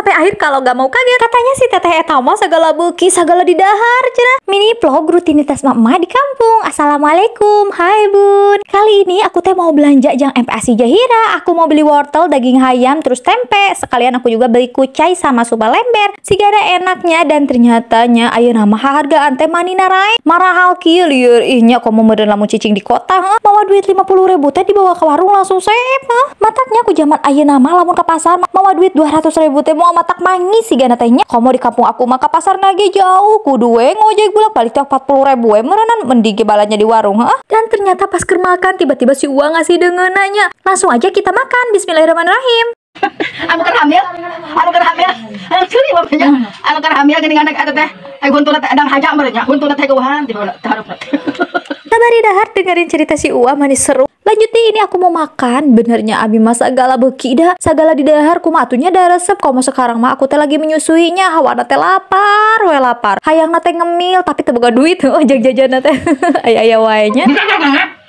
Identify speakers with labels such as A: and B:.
A: sampai akhir kalau nggak mau kaget. Katanya si teteh etama segala buki segala didahar cerah Mini vlog rutinitas mama di kamar Assalamualaikum Hai bun Kali ini aku teh mau belanja jang MPASI Jahira Aku mau beli wortel, daging ayam, terus tempe Sekalian aku juga beli kucai sama supa lember Sigara enaknya dan ternyatanya Ayo nama harga teh manina rai Marahal kieu liur ihnya Komo mau lamun cicing di kota ha? Mawa duit 50 ribu teh dibawa ke warung langsung sep ha? Mataknya aku jaman ayo nama lamun ke pasar Mawa duit 200 ribu teh mau matak mangis Sigana tehnya mau di kampung aku maka pasar nage jauh Kudu we ngojek bulak balik teh 40 ribu we merenan balanya di warung. Huh? Dan ternyata pas kermakan tiba-tiba si Uwa ngasih nanya. Langsung aja kita makan, bismillahirrahmanirrahim. Aku kan hamil,
B: aku kan hamil, anu kiri bapaknya, aku kan hamil gini anak ada teh, ayo guntur teh ada hajak merenya, guntur teh kewahan, tiba taruh
A: Kabari dahar dengerin cerita si Uwa manis seru. Lanjutnya ini aku mau makan. Benernya Abi mas segala beki Segala di dahar kumatunya darah sep. Komo sekarang mah aku teh lagi menyusuinya. Hawa teh lapar lapar we lapar hayang nate ngemil tapi teboga duit oh jajan jajan nate ayah-ayah wae
B: nya